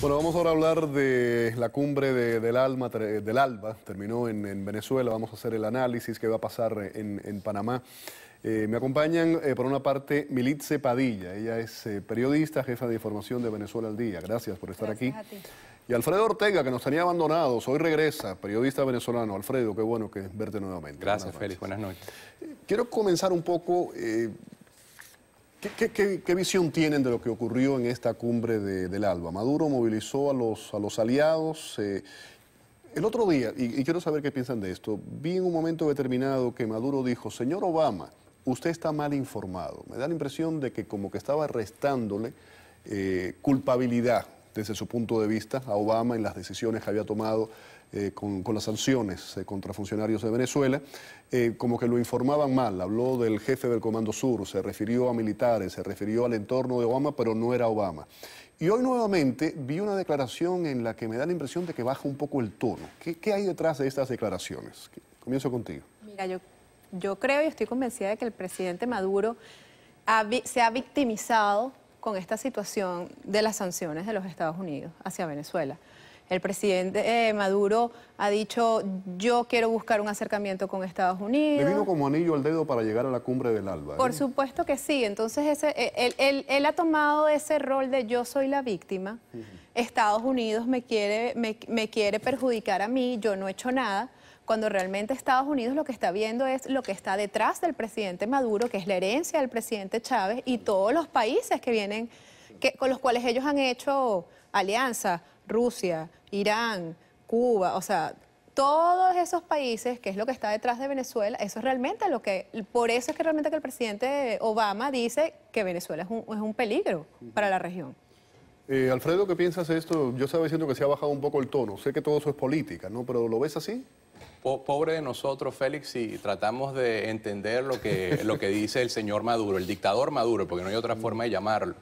Bueno, vamos ahora a hablar de la cumbre del, alma, del ALBA, terminó en, Venezuela, vamos a hacer el análisis que va a pasar en, Panamá. Eh, me acompañan eh, por una parte Militze Padilla, ella es eh, periodista, jefa de información de Venezuela al Día, gracias por estar aquí. Y Alfredo Ortega, que nos tenía abandonados, hoy regresa, periodista venezolano. Alfredo, qué bueno que verte nuevamente. Gracias, Félix, buenas noches. Quiero comenzar un poco ¿Qué, qué, visión tienen de lo que ocurrió en esta cumbre del ALBA? Maduro movilizó a los, aliados. Eh, el otro día, y, quiero saber qué piensan de esto, vi en un momento determinado que Maduro dijo, señor Obama, usted está mal informado. Me da la impresión de que como que estaba restándole eh, culpabilidad desde su punto de vista a Obama en las decisiones que había tomado eh, con, las sanciones eh, contra funcionarios de Venezuela, eh, como que lo informaban mal, habló del jefe del Comando Sur, se refirió a militares, se refirió al entorno de Obama, pero no era Obama. Y hoy nuevamente vi una declaración en la que me da la impresión de que baja un poco el tono. ¿Qué, hay detrás de estas declaraciones? Comienzo contigo. Mira, yo, creo y estoy convencida de que el presidente Maduro se ha victimizado con esta situación de las sanciones de los Estados Unidos hacia Venezuela. El presidente eh, Maduro ha dicho, yo quiero buscar un acercamiento con Estados Unidos. Le vino como anillo al dedo para llegar a la cumbre del ALBA. ¿eh? Por supuesto que sí. Entonces, ese, eh, él, ha tomado ese rol de yo soy la víctima, Estados Unidos me quiere, me quiere perjudicar a mí, yo no he hecho nada cuando realmente Estados Unidos lo que está viendo es lo que está detrás del presidente Maduro, que es la herencia del presidente Chávez y todos los países que vienen, que, con los cuales ellos han hecho alianza, Rusia, Irán, Cuba, o sea, todos esos países, que es lo que está detrás de Venezuela, eso es realmente lo que, por eso es que realmente que el presidente Obama dice que Venezuela es un, peligro para la región. Eh, Alfredo, ¿qué piensas de esto? Yo estaba diciendo que se ha bajado un poco el tono, sé que todo eso es política, ¿no? Pero ¿lo ves así? pobre de nosotros, Félix, si tratamos de entender lo que, lo que dice el señor Maduro, el dictador Maduro, porque no hay otra forma de llamarlo.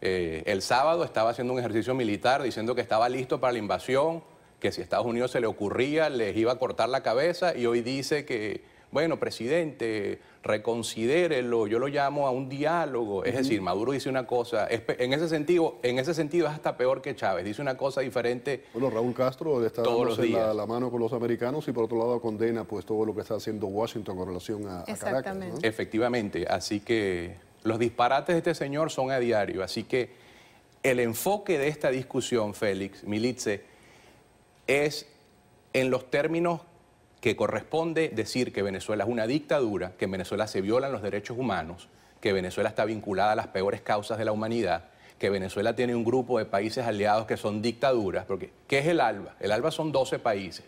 Eh, el sábado estaba haciendo un ejercicio militar diciendo que estaba listo para la invasión, que si a Estados Unidos se le ocurría les iba a cortar la cabeza y hoy dice que bueno, presidente, reconsidérelo, yo lo llamo a un diálogo. Es decir, Maduro dice una cosa, en ese sentido, en ese sentido es hasta peor que Chávez, dice una cosa diferente. Bueno, Raúl Castro está dando La, mano con los americanos y por otro lado condena pues todo lo que está haciendo Washington con relación a, a Efectivamente, así que los disparates de este señor son a diario, así que el enfoque de esta discusión, Félix, Militze, es en los términos que corresponde decir que Venezuela es una dictadura, que en Venezuela se violan los derechos humanos, que Venezuela está vinculada a las peores causas de la humanidad, que Venezuela tiene un grupo de países aliados que son dictaduras, porque ¿qué es el ALBA? El ALBA son 12 países.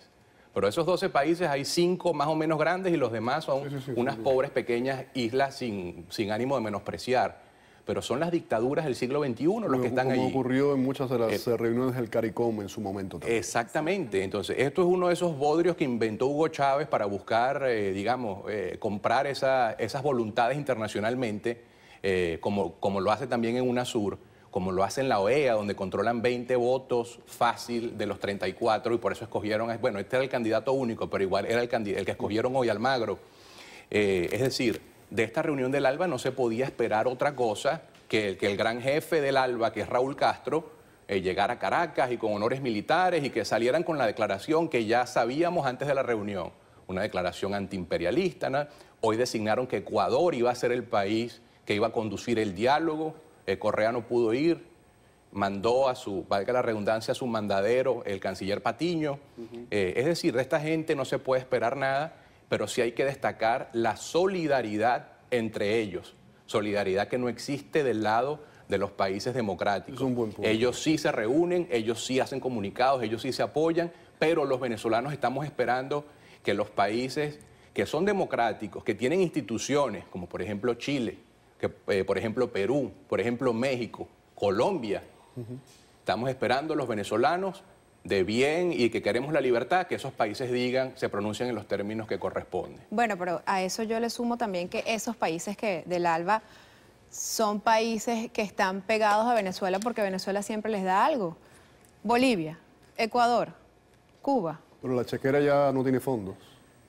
Pero esos 12 países hay 5 más o menos grandes y los demás son unas pobres pequeñas islas sin, sin ánimo de menospreciar pero son las dictaduras del siglo XXI los que están como ocurrió en muchas de las eh, reuniones del CARICOM en su momento también. Exactamente. Entonces, esto es uno de esos bodrios que inventó Hugo Chávez para buscar, eh, digamos, eh, comprar esas voluntades internacionalmente, como, lo hace también en UNASUR como lo HACE EN la OEA, donde controlan 20 votos fácil de los 34 y por eso escogieron, bueno, este era el candidato único, pero igual era el, el que escogieron hoy Almagro. es decir, de esta reunión del ALBA no se podía esperar otra cosa que, el, que el gran jefe del ALBA, que es Raúl Castro, eh, llegara a Caracas y con honores militares y que salieran con la declaración que ya sabíamos antes de la reunión, una declaración antiimperialista. Hoy designaron que Ecuador iba a ser el país que iba a conducir el diálogo, eh, Correa no pudo ir, mandó a su, valga la redundancia, a su mandadero, el canciller Patiño. Eh, es decir, de esta gente no se puede esperar nada pero sí hay que destacar la solidaridad entre ellos, solidaridad que no existe del lado de los países democráticos. Ellos sí se reúnen, ellos sí hacen comunicados, ellos sí se apoyan, pero los venezolanos estamos esperando que los países que son democráticos, que tienen instituciones, como por ejemplo Chile, que, eh, por ejemplo Perú, por ejemplo México, Colombia, estamos esperando los venezolanos de bien y que queremos la libertad, que esos países digan, se pronuncien en los términos que corresponden. Bueno, pero a eso yo le sumo también que esos países que del ALBA son países que están pegados a Venezuela porque Venezuela siempre les da algo. Bolivia, Ecuador, Cuba. Pero la chequera ya no tiene fondos.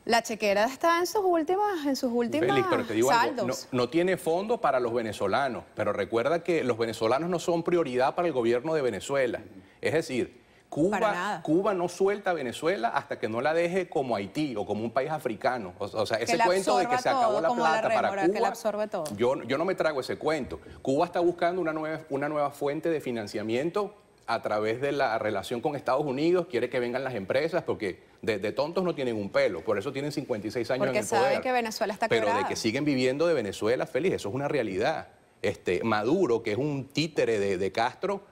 La chequera está en sus últimas, en sus últimas saldos. no, tiene FONDOS para los venezolanos, pero recuerda que los venezolanos no son prioridad para el gobierno de Venezuela. Es decir, Cuba, no suelta a Venezuela hasta que no la deje como Haití o como un país africano. O, sea, ese cuento de que se acabó la plata para Cuba. Yo, yo no me trago ese cuento. Cuba está buscando una nueva, una nueva fuente de financiamiento a través de la relación con Estados Unidos, quiere que vengan las empresas porque de, tontos no tienen un pelo, por eso tienen 56 años en el poder. Porque saben que Venezuela está Pero de que siguen viviendo de Venezuela, feliz, eso es una realidad. Este, Maduro, que es un títere de Castro,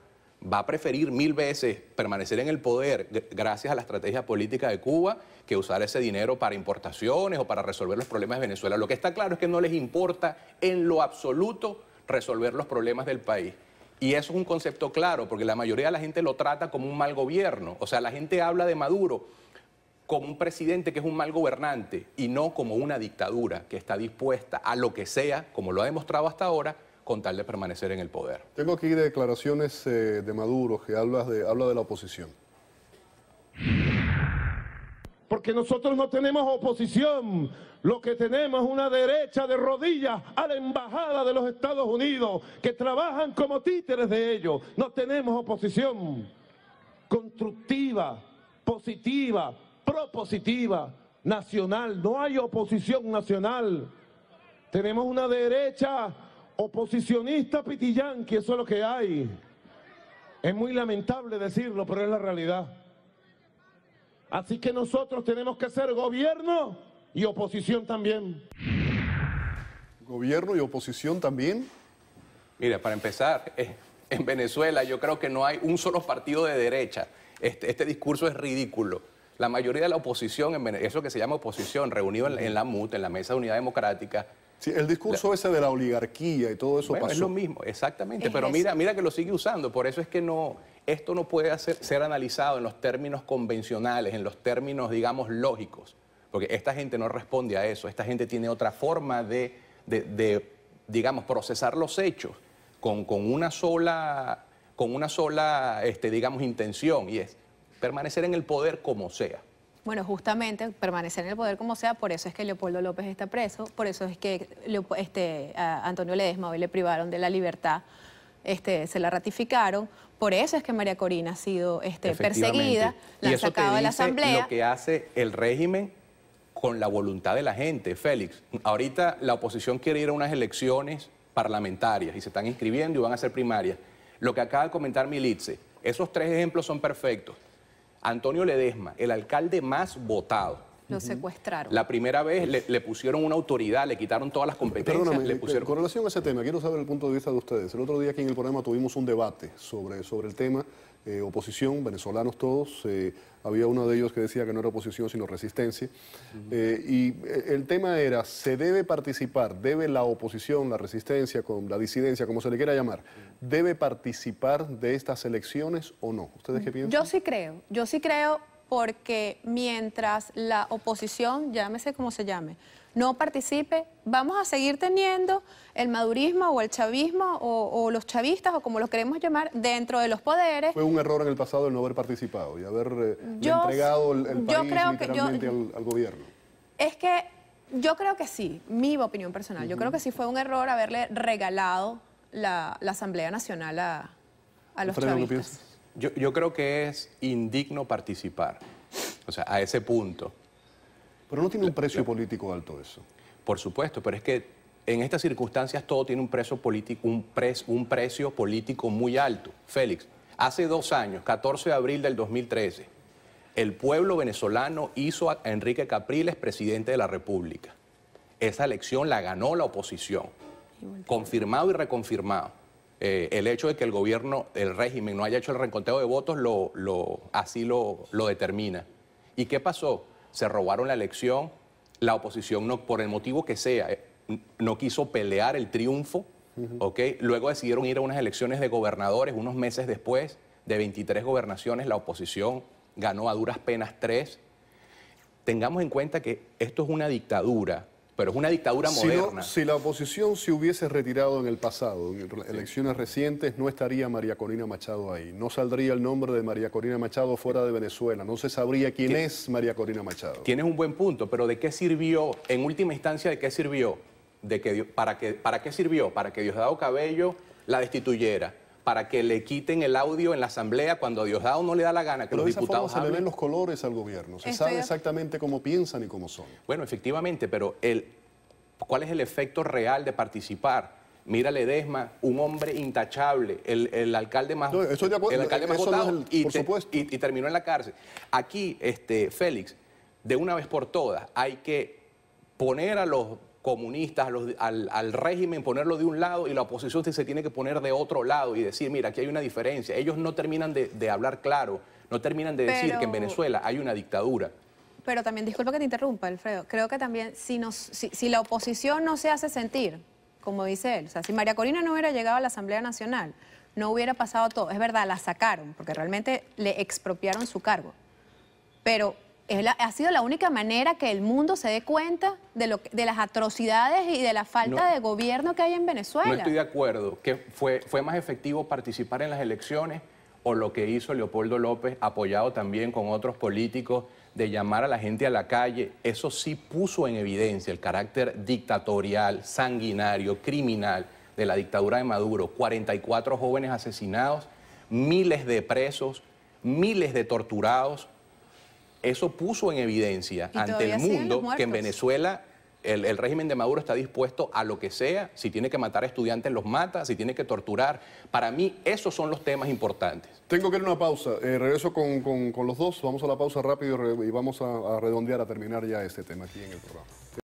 va a preferir mil veces permanecer en el poder gracias a la estrategia política de Cuba que usar ese dinero para importaciones o para resolver los problemas de Venezuela. Lo que está claro es que no les importa en lo absoluto resolver los problemas del país. Y eso es un concepto claro, porque la mayoría de la gente lo trata como un mal gobierno. O sea, la gente habla de Maduro como un presidente que es un mal gobernante y no como una dictadura que está dispuesta a lo que sea, como lo ha demostrado hasta ahora, con tal de permanecer en el poder. Tengo aquí declaraciones eh, de Maduro que de, habla de la oposición. Porque nosotros no tenemos oposición, lo que tenemos es una derecha de rodillas a la embajada de los Estados Unidos, que trabajan como títeres de ellos. No tenemos oposición constructiva, positiva, propositiva, nacional. No hay oposición nacional. Tenemos una derecha Oposicionista que eso es lo que hay. Es muy lamentable decirlo, pero es la realidad. Así que nosotros tenemos que ser gobierno y oposición también. ¿Gobierno y oposición también? Mira, para empezar, eh, en Venezuela yo creo que no hay un solo partido de derecha. Este, este discurso es ridículo. La mayoría de la oposición, en eso que se llama oposición, reunido en, en la MUT, en la Mesa de Unidad Democrática, el discurso ese de la oligarquía y todo eso Es lo mismo, exactamente. pero mira, mira que lo sigue usando. Por eso es que no, esto no puede ser analizado en los términos convencionales, en los términos, digamos, lógicos. Porque esta gente no responde a eso. Esta gente tiene otra forma de, digamos, procesar los hechos con, una sola, con una sola este, digamos, intención y es permanecer en el poder como sea. Bueno, justamente permanecer en el poder como sea, por eso es que Leopoldo López está preso, por eso es que este, a Antonio Ledesma hoy le privaron de la libertad, este, se la ratificaron, por eso es que María Corina ha sido este, perseguida, la han sacado de la Asamblea. Lo que hace el régimen con la voluntad de la gente, Félix. Ahorita la oposición quiere ir a unas elecciones parlamentarias y se están inscribiendo y van a ser primarias. Lo que acaba de comentar Militze, esos tres ejemplos son perfectos. Antonio Ledesma, el alcalde más votado lo secuestraron. La primera vez le, pusieron una autoridad, le quitaron todas las competencias. Perdóname, le eh, pusieron... con relación a ese tema, quiero saber el punto de vista de ustedes. El otro día aquí en el programa tuvimos un debate sobre, sobre el tema, eh, oposición, venezolanos todos. Eh, había uno de ellos que decía que no era oposición, sino resistencia. y el tema era, ¿se debe participar? ¿Debe la oposición, la resistencia, con la disidencia, como se le quiera llamar, debe participar de estas elecciones o no? ¿Ustedes qué piensan? Yo sí creo, yo sí creo porque mientras la oposición, llámese como se llame, no participe, vamos a seguir teniendo el madurismo o el chavismo o, los chavistas o como los queremos llamar dentro de los poderes. Fue un error en el pasado el no haber participado y haber eh, entregado el, país al, gobierno. Es que yo creo que sí, mi opinión personal, yo creo que sí fue un error haberle regalado la, Asamblea Nacional a, a los chavistas. Yo, creo que es indigno participar, o sea, a ese punto. Pero no tiene un precio político alto eso. Por supuesto, pero es que en estas circunstancias todo tiene un, precio político, un, un precio político muy alto. Félix, hace dos años, 14 de abril del 2013, el pueblo venezolano hizo a Enrique Capriles presidente de la República. Esa elección la ganó la oposición, confirmado y reconfirmado. Eh, el hecho de que el gobierno, el régimen, no haya hecho el reconteo de votos, así lo, determina. ¿Y qué pasó? Se robaron la elección, la oposición, no, por el motivo que sea, eh, no quiso pelear el triunfo, Luego decidieron ir a unas elecciones de gobernadores unos meses después, de 23 gobernaciones, la oposición ganó a duras penas tres. Tengamos en cuenta que esto es una dictadura, pero es una dictadura moderna. Si, la oposición se hubiese retirado en el pasado, en elecciones recientes, no estaría María Corina Machado ahí. No saldría el nombre de María Corina Machado fuera de Venezuela. No se sabría quién es María Corina Machado. Tienes un buen punto, pero ¿de qué sirvió, en última instancia, de qué sirvió? De que, para, que, ¿Para qué sirvió? Para que Diosdado Cabello la destituyera para que le quiten el audio en la asamblea cuando a Diosdado no le da la gana que los diputados se le ven los colores al gobierno, se sabe exactamente cómo piensan y cómo son. Bueno, efectivamente, pero el, ¿cuál es el efecto real de participar? Mira Desma un hombre intachable, el, alcalde más, el alcalde más votado y, y, terminó en la cárcel. Aquí, este, Félix, de una vez por todas, hay que poner a los comunistas, al, régimen, ponerlo de un lado y la oposición se tiene que poner de otro lado y decir, mira, aquí hay una diferencia. Ellos no terminan de, hablar claro, no terminan de decir que en Venezuela hay una dictadura. Pero también, disculpa que te interrumpa, Alfredo, creo que también si, si la oposición no se hace sentir, como dice él, o sea, si María Corina no hubiera llegado a la Asamblea Nacional, no hubiera pasado todo. Es verdad, la sacaron, porque realmente le expropiaron su cargo. Pero ha sido la única manera que el mundo se dé cuenta de, lo, de las atrocidades y de la falta de gobierno que hay en Venezuela. No estoy de acuerdo. Que fue, ¿Fue más efectivo participar en las elecciones o lo que hizo Leopoldo López, apoyado también con otros políticos, de llamar a la gente a la calle? Eso sí puso en evidencia el carácter dictatorial, sanguinario, criminal de la dictadura de Maduro. 44 jóvenes asesinados, miles de presos, miles de torturados eso puso en evidencia ante el mundo que en Venezuela el, régimen de Maduro está dispuesto a lo que sea. Si tiene que matar a estudiantes, los mata. Si tiene que torturar. Para mí, esos son los temas importantes. Tengo que ir a una pausa. Eh, regreso con, los dos. Vamos a la pausa rápido y vamos a redondear, a terminar ya este tema aquí en el programa.